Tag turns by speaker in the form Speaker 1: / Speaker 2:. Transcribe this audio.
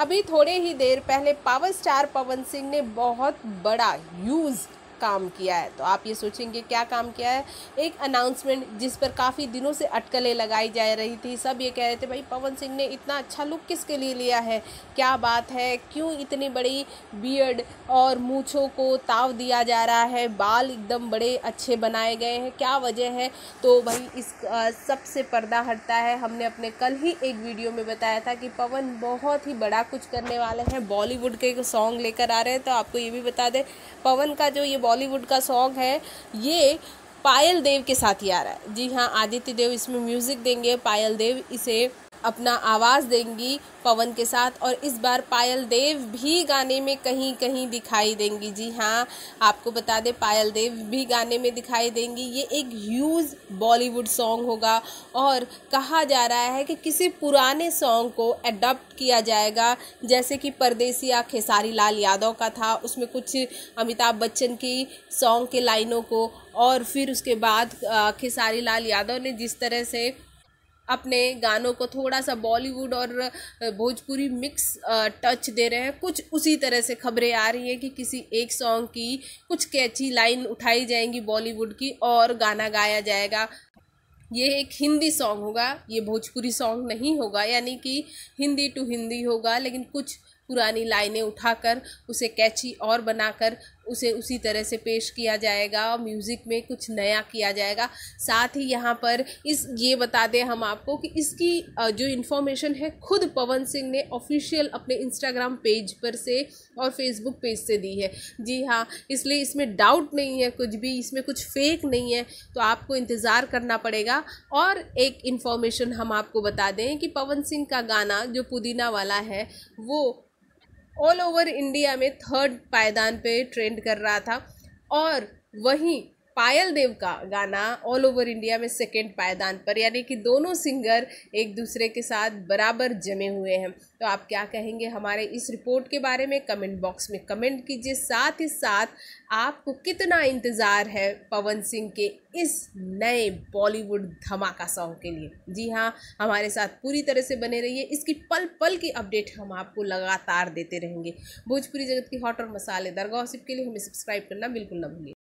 Speaker 1: अभी थोड़े ही देर पहले पावर स्टार पवन सिंह ने बहुत बड़ा यूज़ काम किया है तो आप ये सोचेंगे क्या काम किया है एक अनाउंसमेंट जिस पर काफ़ी दिनों से अटकलें लगाई जा रही थी सब ये कह रहे थे भाई पवन सिंह ने इतना अच्छा लुक किसके लिए लिया है क्या बात है क्यों इतनी बड़ी बियड और मूछों को ताव दिया जा रहा है बाल एकदम बड़े अच्छे बनाए गए हैं क्या वजह है तो भाई इस सबसे पर्दा हटता है हमने अपने कल ही एक वीडियो में बताया था कि पवन बहुत ही बड़ा कुछ करने वाले हैं बॉलीवुड के सॉन्ग लेकर आ रहे हैं तो आपको ये भी बता दें पवन का जो ये बॉलीवुड का सॉन्ग है ये पायल देव के साथ ही आ रहा है जी हाँ आदित्य देव इसमें म्यूज़िक देंगे पायल देव इसे अपना आवाज़ देंगी पवन के साथ और इस बार पायल देव भी गाने में कहीं कहीं दिखाई देंगी जी हाँ आपको बता दें पायल देव भी गाने में दिखाई देंगी ये एक ह्यूज बॉलीवुड सॉन्ग होगा और कहा जा रहा है कि किसी पुराने सॉन्ग को एडॉप्ट किया जाएगा जैसे कि परदेसिया खेसारी लाल यादव का था उसमें कुछ अमिताभ बच्चन की सॉन्ग के लाइनों को और फिर उसके बाद खेसारी लाल यादव ने जिस तरह से अपने गानों को थोड़ा सा बॉलीवुड और भोजपुरी मिक्स टच दे रहे हैं कुछ उसी तरह से खबरें आ रही हैं कि किसी एक सॉन्ग की कुछ कैची लाइन उठाई जाएंगी बॉलीवुड की और गाना गाया जाएगा ये एक हिंदी सॉन्ग होगा ये भोजपुरी सॉन्ग नहीं होगा यानी कि हिंदी टू हिंदी होगा लेकिन कुछ पुरानी लाइनें उठाकर उसे कैची और बनाकर उसे उसी तरह से पेश किया जाएगा और म्यूज़िक में कुछ नया किया जाएगा साथ ही यहाँ पर इस ये बता दें हम आपको कि इसकी जो इन्फॉर्मेशन है खुद पवन सिंह ने ऑफिशियल अपने इंस्टाग्राम पेज पर से और फेसबुक पेज से दी है जी हाँ इसलिए इसमें डाउट नहीं है कुछ भी इसमें कुछ फेक नहीं है तो आपको इंतज़ार करना पड़ेगा और एक इन्फॉर्मेशन हम आपको बता दें कि पवन सिंह का गाना जो पुदीना वाला है वो ऑल ओवर इंडिया में थर्ड पायदान पे ट्रेंड कर रहा था और वहीं पायल देव का गाना ऑल ओवर इंडिया में सेकेंड पायदान पर यानी कि दोनों सिंगर एक दूसरे के साथ बराबर जमे हुए हैं तो आप क्या कहेंगे हमारे इस रिपोर्ट के बारे में कमेंट बॉक्स में कमेंट कीजिए साथ ही साथ आपको कितना इंतज़ार है पवन सिंह के इस नए बॉलीवुड धमाका सॉन्ग के लिए जी हाँ हमारे साथ पूरी तरह से बने रहिए इसकी पल पल की अपडेट हम आपको लगातार देते रहेंगे भोजपुरी जगत की हॉट और दरगाह सिप के लिए हमें सब्सक्राइब करना बिल्कुल ना भूलिए